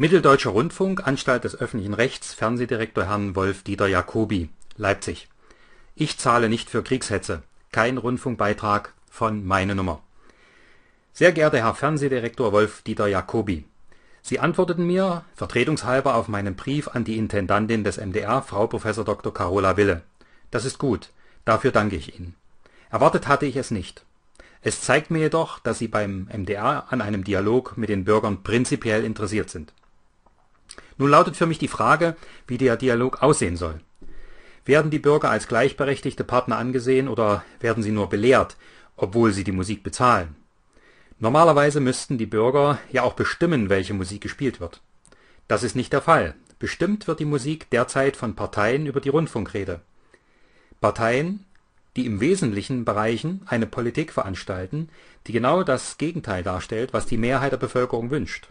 Mitteldeutscher Rundfunk, Anstalt des öffentlichen Rechts, Fernsehdirektor Herrn Wolf-Dieter Jacobi, Leipzig Ich zahle nicht für Kriegshetze. Kein Rundfunkbeitrag von Meine Nummer. Sehr geehrter Herr Fernsehdirektor Wolf-Dieter Jacobi, Sie antworteten mir vertretungshalber auf meinen Brief an die Intendantin des MDR, Frau Prof. Dr. Carola Wille. Das ist gut. Dafür danke ich Ihnen. Erwartet hatte ich es nicht. Es zeigt mir jedoch, dass Sie beim MDR an einem Dialog mit den Bürgern prinzipiell interessiert sind nun lautet für mich die Frage, wie der Dialog aussehen soll. Werden die Bürger als gleichberechtigte Partner angesehen oder werden sie nur belehrt, obwohl sie die Musik bezahlen? Normalerweise müssten die Bürger ja auch bestimmen, welche Musik gespielt wird. Das ist nicht der Fall. Bestimmt wird die Musik derzeit von Parteien über die Rundfunkrede. Parteien, die im wesentlichen Bereichen eine Politik veranstalten, die genau das Gegenteil darstellt, was die Mehrheit der Bevölkerung wünscht.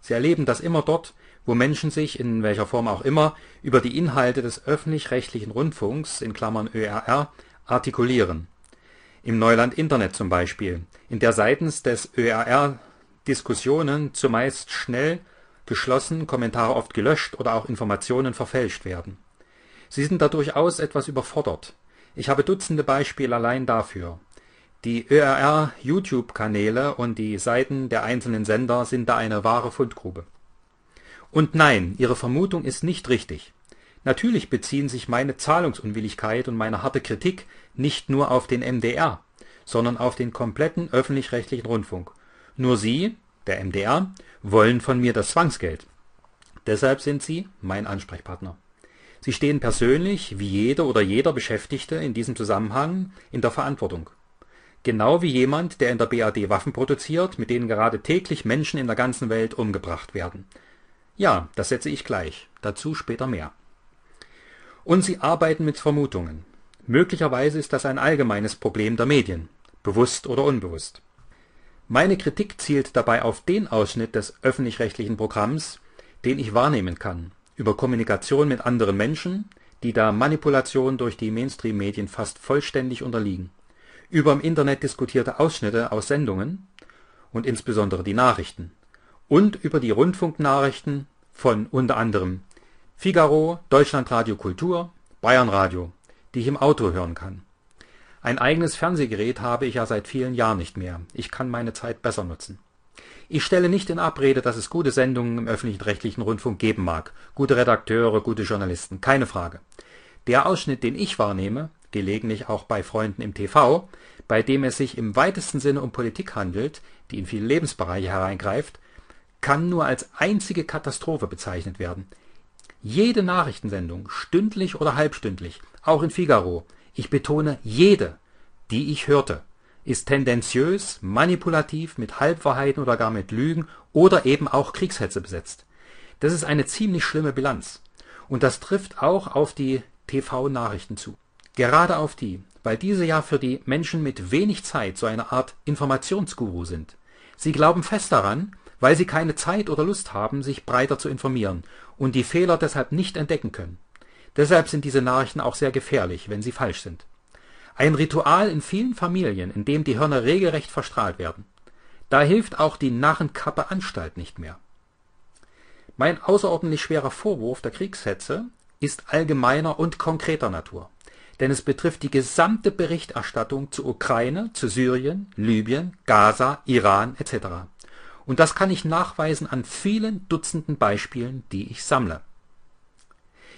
Sie erleben das immer dort, wo Menschen sich, in welcher Form auch immer, über die Inhalte des öffentlich-rechtlichen Rundfunks in (ÖRR) artikulieren (im Neuland Internet zum Beispiel, in der seitens des ÖRR Diskussionen zumeist schnell geschlossen, Kommentare oft gelöscht oder auch Informationen verfälscht werden). Sie sind da durchaus etwas überfordert. Ich habe Dutzende Beispiele allein dafür. Die ÖRR-YouTube-Kanäle und die Seiten der einzelnen Sender sind da eine wahre Fundgrube und nein, Ihre Vermutung ist nicht richtig. Natürlich beziehen sich meine Zahlungsunwilligkeit und meine harte Kritik nicht nur auf den MDR, sondern auf den kompletten öffentlich-rechtlichen Rundfunk. Nur Sie, der MDR, wollen von mir das Zwangsgeld. Deshalb sind Sie mein Ansprechpartner. Sie stehen persönlich, wie jede oder jeder Beschäftigte in diesem Zusammenhang, in der Verantwortung. Genau wie jemand, der in der BAD Waffen produziert, mit denen gerade täglich Menschen in der ganzen Welt umgebracht werden. Ja, das setze ich gleich. Dazu später mehr. Und sie arbeiten mit Vermutungen. Möglicherweise ist das ein allgemeines Problem der Medien, bewusst oder unbewusst. Meine Kritik zielt dabei auf den Ausschnitt des öffentlich-rechtlichen Programms, den ich wahrnehmen kann, über Kommunikation mit anderen Menschen, die der Manipulation durch die Mainstream-Medien fast vollständig unterliegen, über im Internet diskutierte Ausschnitte aus Sendungen und insbesondere die Nachrichten, und über die Rundfunknachrichten von unter anderem Figaro, Deutschlandradio Kultur, Bayernradio, die ich im Auto hören kann. Ein eigenes Fernsehgerät habe ich ja seit vielen Jahren nicht mehr. Ich kann meine Zeit besser nutzen. Ich stelle nicht in Abrede, dass es gute Sendungen im öffentlich-rechtlichen Rundfunk geben mag. Gute Redakteure, gute Journalisten, keine Frage. Der Ausschnitt, den ich wahrnehme, gelegentlich auch bei Freunden im TV, bei dem es sich im weitesten Sinne um Politik handelt, die in viele Lebensbereiche hereingreift, kann nur als einzige Katastrophe bezeichnet werden. Jede Nachrichtensendung, stündlich oder halbstündlich, auch in Figaro, ich betone jede, die ich hörte, ist tendenziös, manipulativ, mit Halbwahrheiten oder gar mit Lügen oder eben auch Kriegshetze besetzt. Das ist eine ziemlich schlimme Bilanz. Und das trifft auch auf die TV-Nachrichten zu. Gerade auf die, weil diese ja für die Menschen mit wenig Zeit so eine Art Informationsguru sind. Sie glauben fest daran, weil sie keine Zeit oder Lust haben, sich breiter zu informieren und die Fehler deshalb nicht entdecken können. Deshalb sind diese Nachrichten auch sehr gefährlich, wenn sie falsch sind. Ein Ritual in vielen Familien, in dem die Hörner regelrecht verstrahlt werden. Da hilft auch die Narrenkappe Anstalt nicht mehr. Mein außerordentlich schwerer Vorwurf der Kriegshetze ist allgemeiner und konkreter Natur, denn es betrifft die gesamte Berichterstattung zu Ukraine, zu Syrien, Libyen, Gaza, Iran etc. Und das kann ich nachweisen an vielen Dutzenden Beispielen, die ich sammle.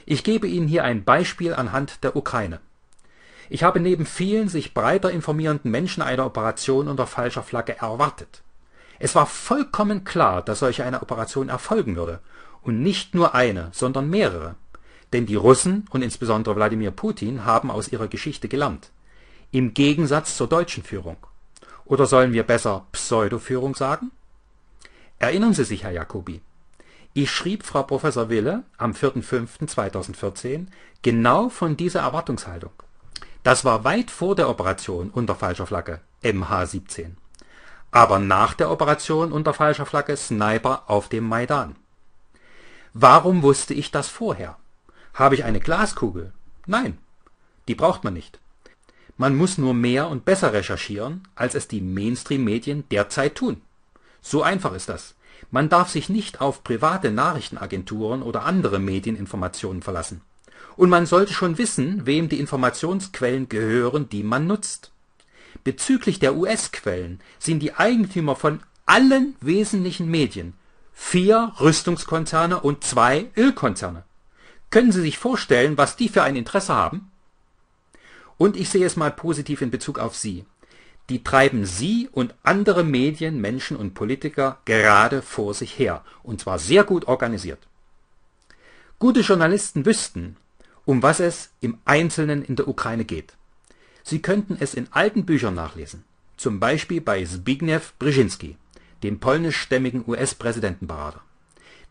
Ich gebe Ihnen hier ein Beispiel anhand der Ukraine. Ich habe neben vielen sich breiter informierenden Menschen eine Operation unter falscher Flagge erwartet. Es war vollkommen klar, dass solche eine Operation erfolgen würde. Und nicht nur eine, sondern mehrere. Denn die Russen und insbesondere Wladimir Putin haben aus ihrer Geschichte gelernt. Im Gegensatz zur deutschen Führung. Oder sollen wir besser Pseudoführung sagen? Erinnern Sie sich, Herr Jacobi, ich schrieb Frau Professor Wille am 4.5.2014 genau von dieser Erwartungshaltung. Das war weit vor der Operation unter falscher Flagge MH17, aber nach der Operation unter falscher Flagge Sniper auf dem Maidan. Warum wusste ich das vorher? Habe ich eine Glaskugel? Nein, die braucht man nicht. Man muss nur mehr und besser recherchieren, als es die Mainstream-Medien derzeit tun. So einfach ist das. Man darf sich nicht auf private Nachrichtenagenturen oder andere Medieninformationen verlassen. Und man sollte schon wissen, wem die Informationsquellen gehören, die man nutzt. Bezüglich der US-Quellen sind die Eigentümer von allen wesentlichen Medien vier Rüstungskonzerne und zwei Ölkonzerne. Können Sie sich vorstellen, was die für ein Interesse haben? Und ich sehe es mal positiv in Bezug auf Sie die treiben Sie und andere Medien, Menschen und Politiker gerade vor sich her, und zwar sehr gut organisiert. Gute Journalisten wüssten, um was es im Einzelnen in der Ukraine geht. Sie könnten es in alten Büchern nachlesen, zum Beispiel bei Zbigniew Brzezinski, dem polnischstämmigen US-Präsidentenberater.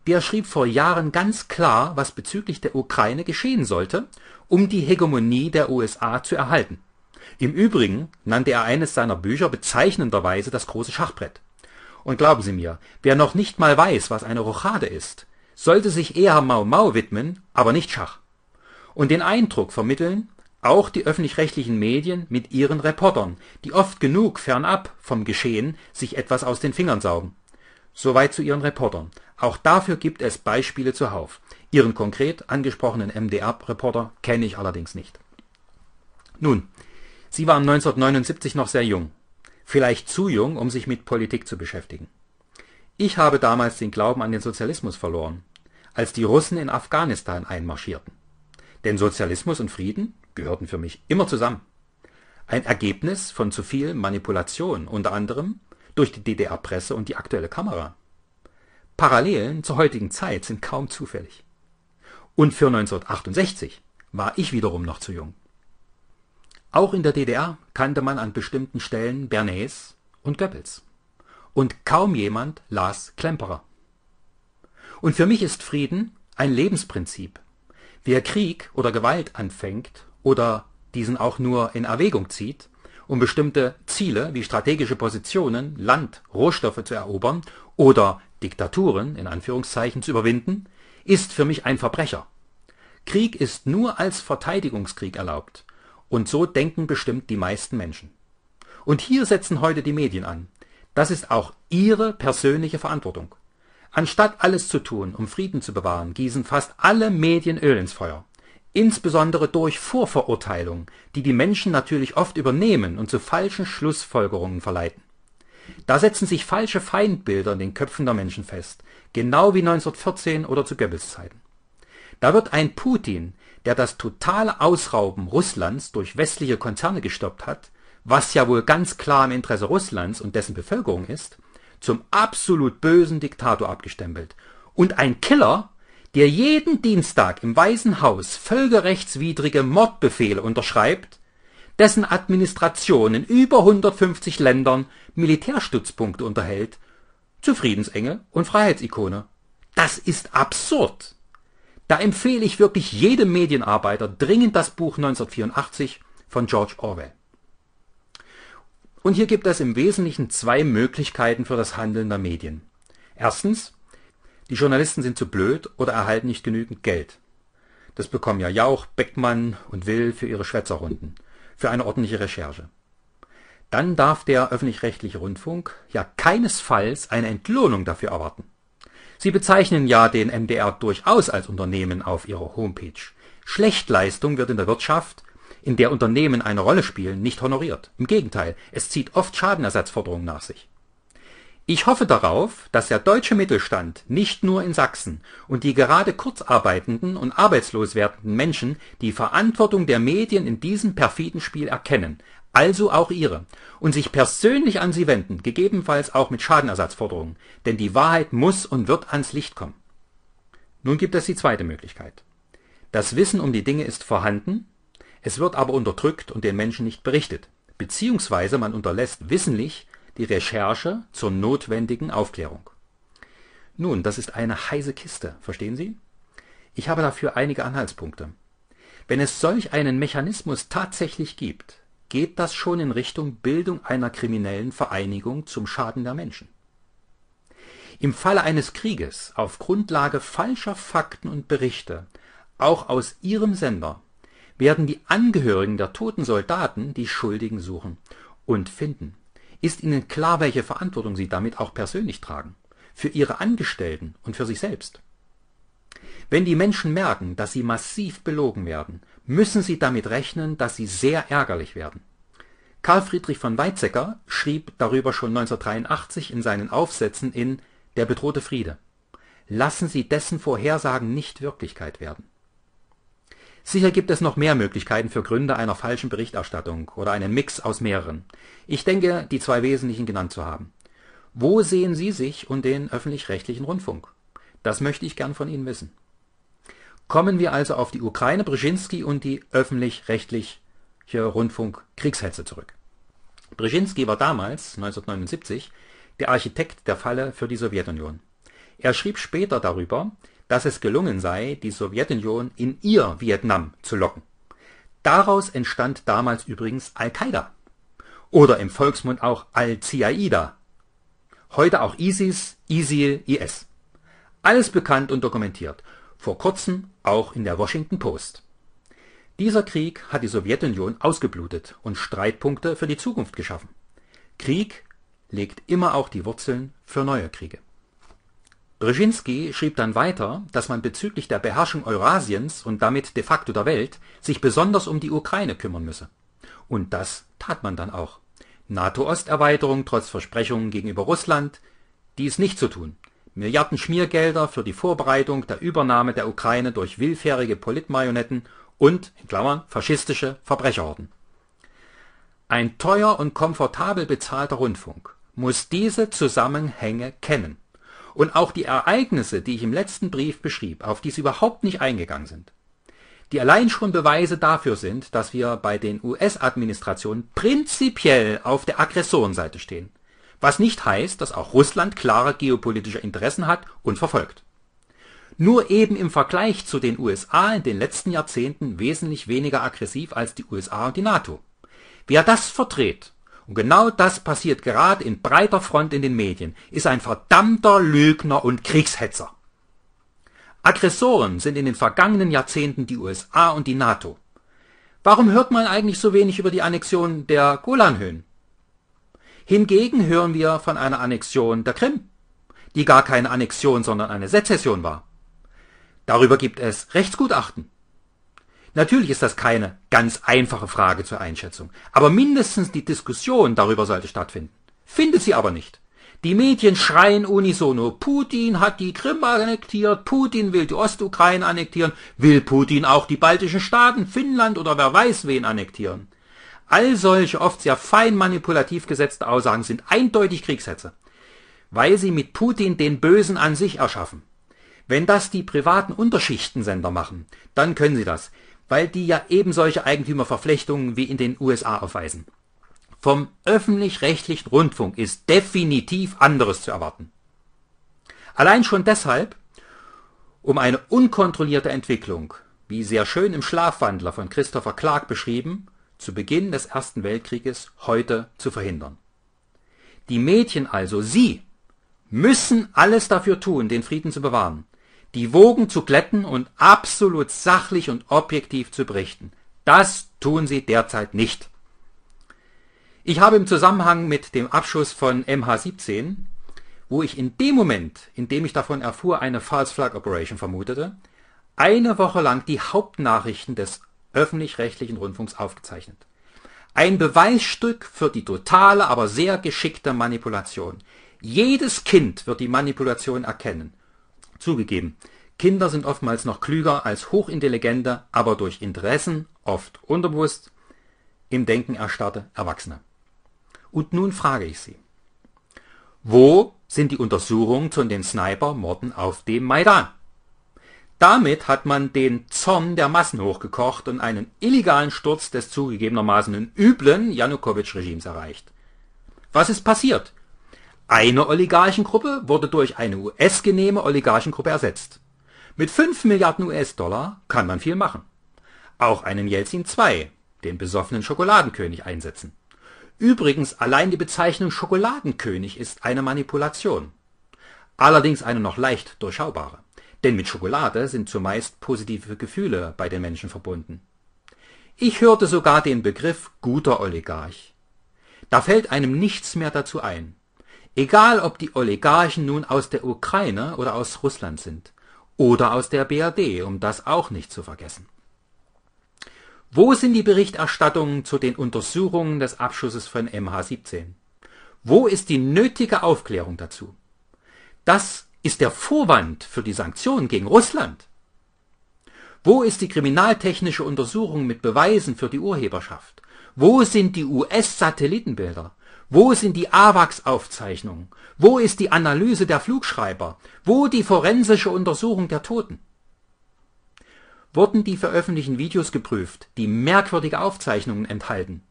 Der schrieb vor Jahren ganz klar, was bezüglich der Ukraine geschehen sollte, um die Hegemonie der USA zu erhalten im Übrigen nannte er eines seiner Bücher bezeichnenderweise das große Schachbrett. Und glauben Sie mir, wer noch nicht mal weiß, was eine Rochade ist, sollte sich eher Mau Mau widmen, aber nicht Schach. Und den Eindruck vermitteln auch die öffentlich-rechtlichen Medien mit ihren Reportern, die oft genug fernab vom Geschehen sich etwas aus den Fingern saugen. Soweit zu ihren Reportern. Auch dafür gibt es Beispiele zuhauf. Ihren konkret angesprochenen MDR-Reporter kenne ich allerdings nicht. Nun Sie waren 1979 noch sehr jung, vielleicht zu jung, um sich mit Politik zu beschäftigen. Ich habe damals den Glauben an den Sozialismus verloren, als die Russen in Afghanistan einmarschierten. Denn Sozialismus und Frieden gehörten für mich immer zusammen. Ein Ergebnis von zu viel Manipulation, unter anderem durch die DDR-Presse und die aktuelle Kamera. Parallelen zur heutigen Zeit sind kaum zufällig. Und für 1968 war ich wiederum noch zu jung. Auch in der DDR kannte man an bestimmten Stellen Bernays und Goebbels. Und kaum jemand las Klemperer. Und für mich ist Frieden ein Lebensprinzip. Wer Krieg oder Gewalt anfängt oder diesen auch nur in Erwägung zieht, um bestimmte Ziele wie strategische Positionen, Land, Rohstoffe zu erobern oder Diktaturen in Anführungszeichen zu überwinden, ist für mich ein Verbrecher. Krieg ist nur als Verteidigungskrieg erlaubt und so denken bestimmt die meisten Menschen. Und hier setzen heute die Medien an. Das ist auch ihre persönliche Verantwortung. Anstatt alles zu tun, um Frieden zu bewahren, gießen fast alle Medien Öl ins Feuer. Insbesondere durch Vorverurteilungen, die die Menschen natürlich oft übernehmen und zu falschen Schlussfolgerungen verleiten. Da setzen sich falsche Feindbilder in den Köpfen der Menschen fest, genau wie 1914 oder zu Goebbels Zeiten. Da wird ein Putin, der das totale Ausrauben Russlands durch westliche Konzerne gestoppt hat, was ja wohl ganz klar im Interesse Russlands und dessen Bevölkerung ist, zum absolut bösen Diktator abgestempelt. Und ein Killer, der jeden Dienstag im Weißen Haus völkerrechtswidrige Mordbefehle unterschreibt, dessen Administration in über 150 Ländern Militärstützpunkte unterhält, zu Friedensengel und Freiheitsikone. Das ist absurd. Da empfehle ich wirklich jedem Medienarbeiter dringend das Buch 1984 von George Orwell. Und hier gibt es im Wesentlichen zwei Möglichkeiten für das Handeln der Medien. Erstens, die Journalisten sind zu blöd oder erhalten nicht genügend Geld. Das bekommen ja Jauch, Beckmann und Will für ihre Schwätzerrunden, für eine ordentliche Recherche. Dann darf der öffentlich-rechtliche Rundfunk ja keinesfalls eine Entlohnung dafür erwarten. Sie bezeichnen ja den MDR durchaus als Unternehmen auf Ihrer Homepage. Schlechtleistung wird in der Wirtschaft, in der Unternehmen eine Rolle spielen, nicht honoriert. Im Gegenteil, es zieht oft Schadenersatzforderungen nach sich. Ich hoffe darauf, dass der deutsche Mittelstand nicht nur in Sachsen und die gerade kurzarbeitenden und arbeitslos werdenden Menschen die Verantwortung der Medien in diesem perfiden Spiel erkennen also auch ihre, und sich persönlich an sie wenden, gegebenenfalls auch mit Schadenersatzforderungen, denn die Wahrheit muss und wird ans Licht kommen. Nun gibt es die zweite Möglichkeit. Das Wissen um die Dinge ist vorhanden, es wird aber unterdrückt und den Menschen nicht berichtet, beziehungsweise man unterlässt wissentlich die Recherche zur notwendigen Aufklärung. Nun, das ist eine heiße Kiste, verstehen Sie? Ich habe dafür einige Anhaltspunkte. Wenn es solch einen Mechanismus tatsächlich gibt, geht das schon in Richtung Bildung einer kriminellen Vereinigung zum Schaden der Menschen. Im Falle eines Krieges auf Grundlage falscher Fakten und Berichte, auch aus ihrem Sender, werden die Angehörigen der toten Soldaten die Schuldigen suchen und finden. Ist ihnen klar, welche Verantwortung sie damit auch persönlich tragen, für ihre Angestellten und für sich selbst? Wenn die Menschen merken, dass sie massiv belogen werden, müssen Sie damit rechnen, dass Sie sehr ärgerlich werden. Karl Friedrich von Weizsäcker schrieb darüber schon 1983 in seinen Aufsätzen in Der bedrohte Friede. Lassen Sie dessen Vorhersagen nicht Wirklichkeit werden. Sicher gibt es noch mehr Möglichkeiten für Gründe einer falschen Berichterstattung oder einen Mix aus mehreren. Ich denke, die zwei wesentlichen genannt zu haben. Wo sehen Sie sich und den öffentlich-rechtlichen Rundfunk? Das möchte ich gern von Ihnen wissen. Kommen wir also auf die Ukraine, Brzezinski und die öffentlich-rechtliche Rundfunk-Kriegshetze zurück. Brzezinski war damals, 1979, der Architekt der Falle für die Sowjetunion. Er schrieb später darüber, dass es gelungen sei, die Sowjetunion in ihr Vietnam zu locken. Daraus entstand damals übrigens Al-Qaida oder im Volksmund auch Al-Ziaida. Heute auch ISIS, ISIL, IS. Alles bekannt und dokumentiert. Vor kurzem auch in der Washington Post. Dieser Krieg hat die Sowjetunion ausgeblutet und Streitpunkte für die Zukunft geschaffen. Krieg legt immer auch die Wurzeln für neue Kriege. Brzezinski schrieb dann weiter, dass man bezüglich der Beherrschung Eurasiens und damit de facto der Welt sich besonders um die Ukraine kümmern müsse. Und das tat man dann auch. NATO-Osterweiterung trotz Versprechungen gegenüber Russland, dies nicht zu tun, Milliarden Schmiergelder für die Vorbereitung der Übernahme der Ukraine durch willfährige Politmarionetten und (faschistische) Verbrecherorden. Ein teuer und komfortabel bezahlter Rundfunk muss diese Zusammenhänge kennen und auch die Ereignisse, die ich im letzten Brief beschrieb, auf die Sie überhaupt nicht eingegangen sind, die allein schon Beweise dafür sind, dass wir bei den US-Administrationen prinzipiell auf der Aggressorenseite stehen was nicht heißt, dass auch Russland klare geopolitische Interessen hat und verfolgt. Nur eben im Vergleich zu den USA in den letzten Jahrzehnten wesentlich weniger aggressiv als die USA und die NATO. Wer das verdreht, und genau das passiert gerade in breiter Front in den Medien, ist ein verdammter Lügner und Kriegshetzer. Aggressoren sind in den vergangenen Jahrzehnten die USA und die NATO. Warum hört man eigentlich so wenig über die Annexion der Golanhöhen? Hingegen hören wir von einer Annexion der Krim, die gar keine Annexion, sondern eine Sezession war. Darüber gibt es Rechtsgutachten. Natürlich ist das keine ganz einfache Frage zur Einschätzung, aber mindestens die Diskussion darüber sollte stattfinden. Findet sie aber nicht. Die Medien schreien unisono, Putin hat die Krim annektiert, Putin will die Ostukraine annektieren, will Putin auch die baltischen Staaten, Finnland oder wer weiß wen annektieren. All solche oft sehr fein manipulativ gesetzte Aussagen sind eindeutig Kriegshetze, weil sie mit Putin den Bösen an sich erschaffen. Wenn das die privaten Unterschichtensender machen, dann können sie das, weil die ja eben solche Eigentümerverflechtungen wie in den USA aufweisen. Vom öffentlich-rechtlichen Rundfunk ist definitiv anderes zu erwarten. Allein schon deshalb, um eine unkontrollierte Entwicklung, wie sehr schön im Schlafwandler von Christopher Clark beschrieben, zu Beginn des Ersten Weltkrieges heute zu verhindern. Die Mädchen also, sie, müssen alles dafür tun, den Frieden zu bewahren, die Wogen zu glätten und absolut sachlich und objektiv zu berichten. Das tun sie derzeit nicht. Ich habe im Zusammenhang mit dem Abschuss von MH17, wo ich in dem Moment, in dem ich davon erfuhr, eine False Flag Operation vermutete, eine Woche lang die Hauptnachrichten des öffentlich-rechtlichen Rundfunks aufgezeichnet. Ein Beweisstück für die totale, aber sehr geschickte Manipulation. Jedes Kind wird die Manipulation erkennen. Zugegeben, Kinder sind oftmals noch klüger als hochintelligente, aber durch Interessen, oft unterbewusst, im Denken erstarrte Erwachsene. Und nun frage ich Sie, wo sind die Untersuchungen zu den Sniper-Morden auf dem Maidan? Damit hat man den Zorn der Massen hochgekocht und einen illegalen Sturz des zugegebenermaßen üblen Janukowitsch-Regimes erreicht. Was ist passiert? Eine Oligarchengruppe wurde durch eine US-genehme Oligarchengruppe ersetzt. Mit 5 Milliarden US-Dollar kann man viel machen. Auch einen Jelzin II, den besoffenen Schokoladenkönig, einsetzen. Übrigens, allein die Bezeichnung Schokoladenkönig ist eine Manipulation. Allerdings eine noch leicht durchschaubare denn mit Schokolade sind zumeist positive Gefühle bei den Menschen verbunden. Ich hörte sogar den Begriff guter Oligarch. Da fällt einem nichts mehr dazu ein. Egal ob die Oligarchen nun aus der Ukraine oder aus Russland sind. Oder aus der BRD, um das auch nicht zu vergessen. Wo sind die Berichterstattungen zu den Untersuchungen des Abschusses von MH17? Wo ist die nötige Aufklärung dazu? Das ist der Vorwand für die Sanktionen gegen Russland? Wo ist die kriminaltechnische Untersuchung mit Beweisen für die Urheberschaft? Wo sind die US-Satellitenbilder? Wo sind die AWACS-Aufzeichnungen? Wo ist die Analyse der Flugschreiber? Wo die forensische Untersuchung der Toten? Wurden die veröffentlichten Videos geprüft, die merkwürdige Aufzeichnungen enthalten?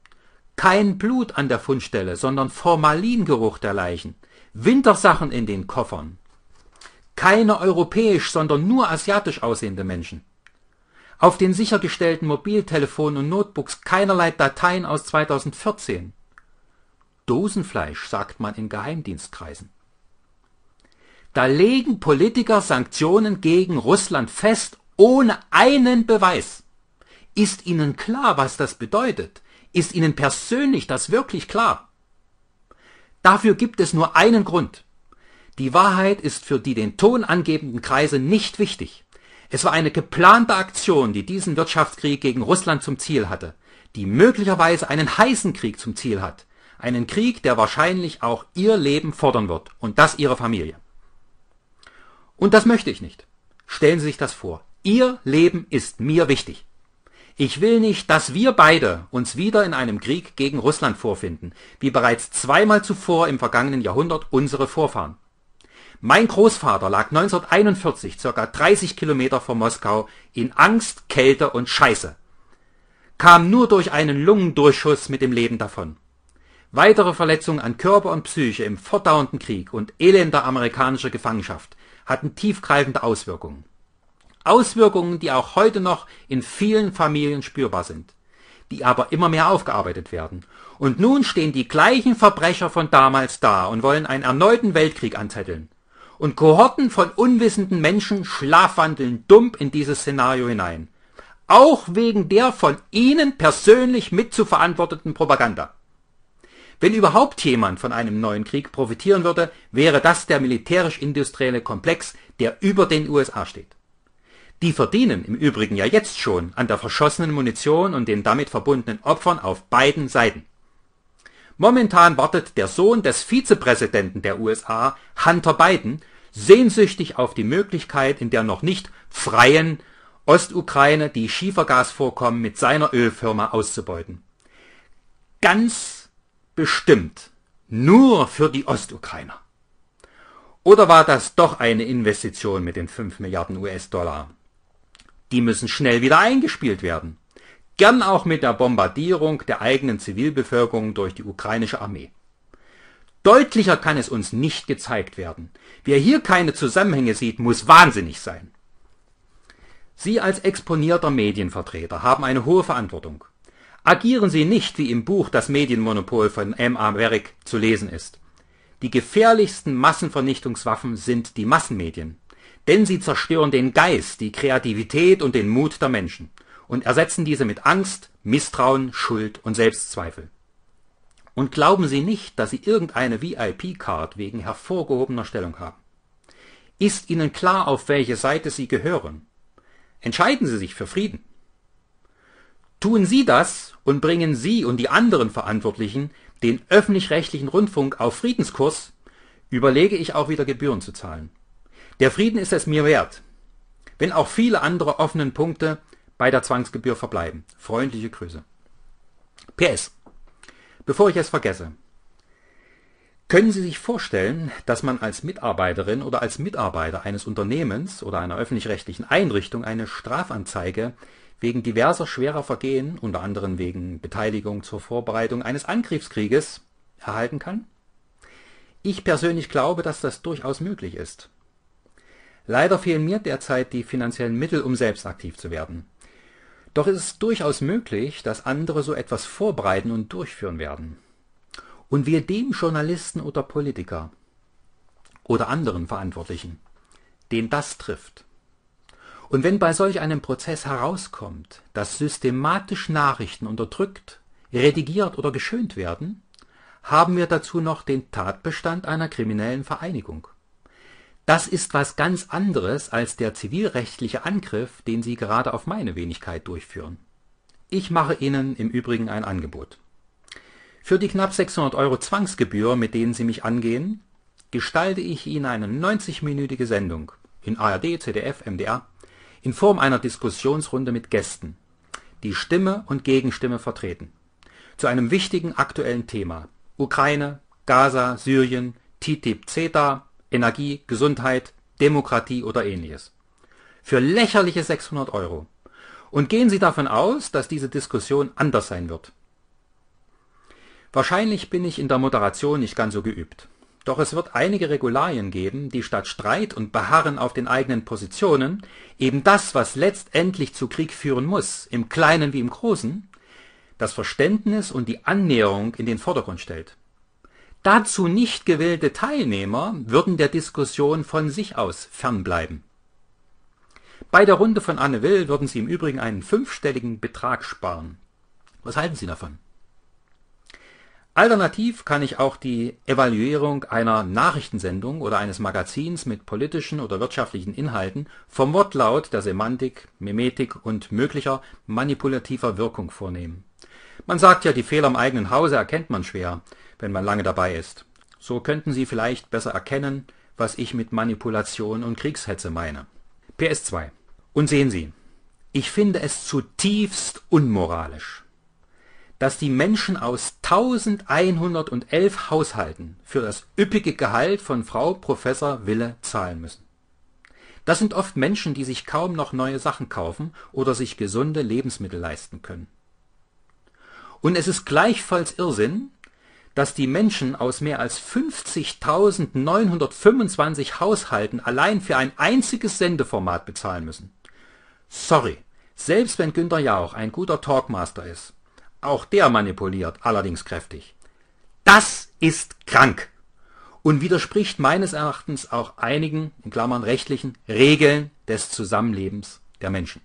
Kein Blut an der Fundstelle, sondern Formalingeruch der Leichen, Wintersachen in den Koffern, keine europäisch, sondern nur asiatisch aussehende Menschen. Auf den sichergestellten Mobiltelefonen und Notebooks keinerlei Dateien aus 2014. Dosenfleisch, sagt man in Geheimdienstkreisen. Da legen Politiker Sanktionen gegen Russland fest, ohne einen Beweis. Ist Ihnen klar, was das bedeutet? Ist Ihnen persönlich das wirklich klar? Dafür gibt es nur einen Grund. Die Wahrheit ist für die den Ton angebenden Kreise nicht wichtig. Es war eine geplante Aktion, die diesen Wirtschaftskrieg gegen Russland zum Ziel hatte, die möglicherweise einen heißen Krieg zum Ziel hat, einen Krieg, der wahrscheinlich auch ihr Leben fordern wird und das ihrer Familie. Und das möchte ich nicht. Stellen Sie sich das vor. Ihr Leben ist mir wichtig. Ich will nicht, dass wir beide uns wieder in einem Krieg gegen Russland vorfinden, wie bereits zweimal zuvor im vergangenen Jahrhundert unsere Vorfahren. Mein Großvater lag 1941 circa 30 Kilometer vor Moskau in Angst, Kälte und Scheiße, kam nur durch einen Lungendurchschuss mit dem Leben davon. Weitere Verletzungen an Körper und Psyche im fortdauernden Krieg und elender amerikanischer Gefangenschaft hatten tiefgreifende Auswirkungen. Auswirkungen, die auch heute noch in vielen Familien spürbar sind, die aber immer mehr aufgearbeitet werden. Und nun stehen die gleichen Verbrecher von damals da und wollen einen erneuten Weltkrieg anzetteln und Kohorten von unwissenden Menschen schlafwandeln dumpf in dieses Szenario hinein. Auch wegen der von ihnen persönlich mitzuverantworteten Propaganda. Wenn überhaupt jemand von einem neuen Krieg profitieren würde, wäre das der militärisch-industrielle Komplex, der über den USA steht. Die verdienen im Übrigen ja jetzt schon an der verschossenen Munition und den damit verbundenen Opfern auf beiden Seiten. Momentan wartet der Sohn des Vizepräsidenten der USA, Hunter Biden, sehnsüchtig auf die Möglichkeit, in der noch nicht freien Ostukraine die Schiefergasvorkommen mit seiner Ölfirma auszubeuten. Ganz bestimmt nur für die Ostukrainer. Oder war das doch eine Investition mit den 5 Milliarden US-Dollar? Die müssen schnell wieder eingespielt werden gern auch mit der Bombardierung der eigenen Zivilbevölkerung durch die ukrainische Armee. Deutlicher kann es uns nicht gezeigt werden. Wer hier keine Zusammenhänge sieht, muss wahnsinnig sein. Sie als exponierter Medienvertreter haben eine hohe Verantwortung. Agieren Sie nicht, wie im Buch Das Medienmonopol von M. A. Merrick zu lesen ist. Die gefährlichsten Massenvernichtungswaffen sind die Massenmedien, denn sie zerstören den Geist, die Kreativität und den Mut der Menschen und ersetzen diese mit Angst, Misstrauen, Schuld und Selbstzweifel. Und glauben Sie nicht, dass Sie irgendeine VIP-Card wegen hervorgehobener Stellung haben. Ist Ihnen klar, auf welche Seite Sie gehören? Entscheiden Sie sich für Frieden. Tun Sie das und bringen Sie und die anderen Verantwortlichen den öffentlich-rechtlichen Rundfunk auf Friedenskurs, überlege ich auch wieder Gebühren zu zahlen. Der Frieden ist es mir wert. Wenn auch viele andere offenen Punkte bei der Zwangsgebühr verbleiben. Freundliche Grüße. PS. Bevor ich es vergesse. Können Sie sich vorstellen, dass man als Mitarbeiterin oder als Mitarbeiter eines Unternehmens oder einer öffentlich-rechtlichen Einrichtung eine Strafanzeige wegen diverser schwerer Vergehen, unter anderem wegen Beteiligung zur Vorbereitung eines Angriffskrieges, erhalten kann? Ich persönlich glaube, dass das durchaus möglich ist. Leider fehlen mir derzeit die finanziellen Mittel, um selbst aktiv zu werden. Doch es ist durchaus möglich, dass andere so etwas vorbereiten und durchführen werden. Und wir dem Journalisten oder Politiker oder anderen Verantwortlichen, den das trifft. Und wenn bei solch einem Prozess herauskommt, dass systematisch Nachrichten unterdrückt, redigiert oder geschönt werden, haben wir dazu noch den Tatbestand einer kriminellen Vereinigung das ist was ganz anderes als der zivilrechtliche Angriff, den Sie gerade auf meine Wenigkeit durchführen. Ich mache Ihnen im Übrigen ein Angebot. Für die knapp 600 Euro Zwangsgebühr, mit denen Sie mich angehen, gestalte ich Ihnen eine 90-minütige Sendung in ARD, ZDF, MDR in Form einer Diskussionsrunde mit Gästen, die Stimme und Gegenstimme vertreten. Zu einem wichtigen aktuellen Thema. Ukraine, Gaza, Syrien, TTIP, CETA, Energie, Gesundheit, Demokratie oder ähnliches. Für lächerliche 600 Euro. Und gehen Sie davon aus, dass diese Diskussion anders sein wird. Wahrscheinlich bin ich in der Moderation nicht ganz so geübt. Doch es wird einige Regularien geben, die statt Streit und Beharren auf den eigenen Positionen eben das, was letztendlich zu Krieg führen muss, im Kleinen wie im Großen, das Verständnis und die Annäherung in den Vordergrund stellt. Dazu nicht gewählte Teilnehmer würden der Diskussion von sich aus fernbleiben. Bei der Runde von Anne Will würden Sie im Übrigen einen fünfstelligen Betrag sparen. Was halten Sie davon? Alternativ kann ich auch die Evaluierung einer Nachrichtensendung oder eines Magazins mit politischen oder wirtschaftlichen Inhalten vom Wortlaut der Semantik, Mimetik und möglicher manipulativer Wirkung vornehmen. Man sagt ja, die Fehler im eigenen Hause erkennt man schwer wenn man lange dabei ist. So könnten Sie vielleicht besser erkennen, was ich mit Manipulation und Kriegshetze meine. PS2. Und sehen Sie, ich finde es zutiefst unmoralisch, dass die Menschen aus 1111 Haushalten für das üppige Gehalt von Frau Professor Wille zahlen müssen. Das sind oft Menschen, die sich kaum noch neue Sachen kaufen oder sich gesunde Lebensmittel leisten können. Und es ist gleichfalls Irrsinn, dass die Menschen aus mehr als 50.925 Haushalten allein für ein einziges Sendeformat bezahlen müssen. Sorry, selbst wenn Günter Jauch ein guter Talkmaster ist. Auch der manipuliert, allerdings kräftig. Das ist krank und widerspricht meines Erachtens auch einigen in Klammern (rechtlichen) Regeln des Zusammenlebens der Menschen